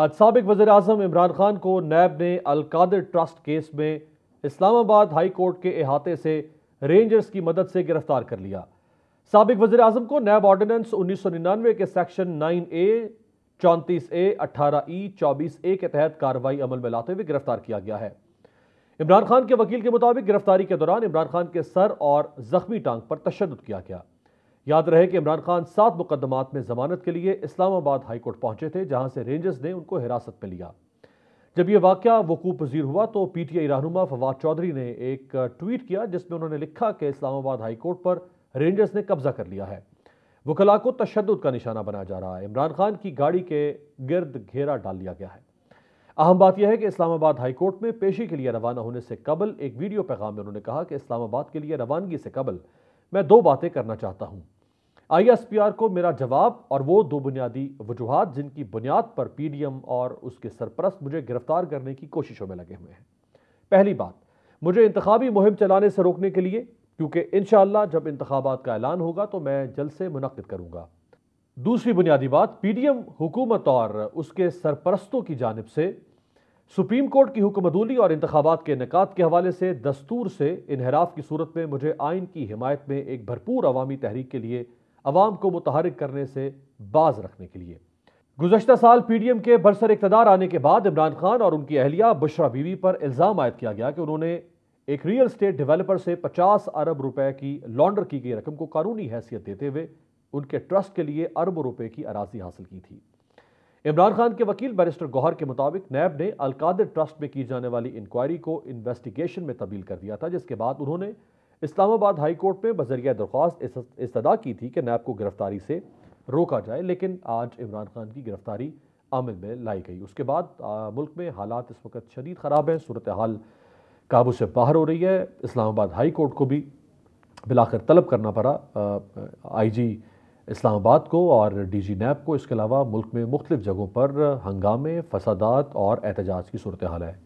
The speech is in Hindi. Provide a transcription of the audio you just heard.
आज सबक वजर अजम इमरान खान को नैब ने अलकादर ट्रस्ट केस में इस्लामाबाद हाई कोर्ट के अहाते से रेंजर्स की मदद से गिरफ्तार कर लिया सबक वजे अजम को नैब ऑर्डिनेंस उन्नीस सौ निन्यानवे के सेक्शन नाइन ए चौंतीस ए अट्ठारह ई चौबीस ए के तहत कार्रवाई अमल में लाते हुए गिरफ्तार किया गया है इमरान खान के वकील के मुताबिक गिरफ्तारी के दौरान इमरान खान के सर और जख्मी टांग पर तशद किया गया याद रहे कि इमरान खान सात मुकदमात में जमानत के लिए इस्लामाबाद हाईकोर्ट पहुंचे थे जहां से रेंजर्स ने उनको हिरासत में लिया जब यह वाक्य वकूफ़ पजीर हुआ तो पी टी आई रहनुमा फवाद चौधरी ने एक ट्वीट किया जिसमें उन्होंने लिखा कि इस्लामाबाद हाईकोर्ट पर रेंजर्स ने कब्जा कर लिया है वकला को तशद का निशाना बनाया जा रहा है इमरान खान की गाड़ी के गर्द घेरा डाल लिया गया है अहम बात यह है कि इस्लामाबाद हाईकोर्ट में पेशी के लिए रवाना होने से कबल एक वीडियो पैगाम में उन्होंने कहा कि इस्लामाबाद के लिए रवानगी से कबल मैं दो बातें करना चाहता हूँ आईएसपीआर को मेरा जवाब और वो दो बुनियादी वजूहत जिनकी बुनियाद पर पीडीएम और उसके सरपरस्त मुझे गिरफ्तार करने की कोशिशों में लगे हुए हैं पहली बात मुझे इंतबी मुहिम चलाने से रोकने के लिए क्योंकि इन जब इंतबात का ऐलान होगा तो मैं जल्द से मुनद करूँगा दूसरी बुनियादी बात पीडीएम हुकूमत और उसके सरपरस्तों की जानब से सुप्रीम कोर्ट की हुक्मदूली और इंतबात के निकात के हवाले से दस्तूर से इनहराफ की सूरत में मुझे आइन की हिमायत में एक भरपूर अवामी तहरीक के लिए आवाम को मुतहरक करने से बाज रखने के लिए गुजशत साल पी डी एम के बरसर इकतदार आने के बाद इमरान खान और उनकी अहलिया बश्रा बीवी पर इल्ज़ाम आयद किया गया कि उन्होंने एक रियल स्टेट डिवेलपर से पचास अरब रुपए की लॉन्डर की गई रकम को कानूनी हैसियत देते हुए उनके ट्रस्ट के लिए अरबों रुपए की अराजी हासिल की थी इमरान खान के वकील बैरिस्टर गौहर के मुताबिक नैब ने अलकादर ट्रस्ट में की जाने वाली इंक्वायरी को इन्वेस्टिगेशन में तब्दील कर दिया था जिसके बाद उन्होंने इस्लामाबाद हाई कोर्ट में बजरिया दरख्वास्त इस्तदा की थी कि नैब को गिरफ्तारी से रोका जाए लेकिन आज इमरान खान की गिरफ्तारी अमल में लाई गई उसके बाद आ, मुल्क में हालात इस वक्त शदीद ख़राब हैं सूरत हाल काबू से बाहर हो रही है इस्लामाबाद हाई कोर्ट को भी बिलाकर तलब करना पड़ा आई जी इस्लामाबाद को और डी जी नैब को इसके अलावा मुल्क में मुख्तलिफ जगहों पर हंगामे फसादात और एहतजाज की सूरत हाल है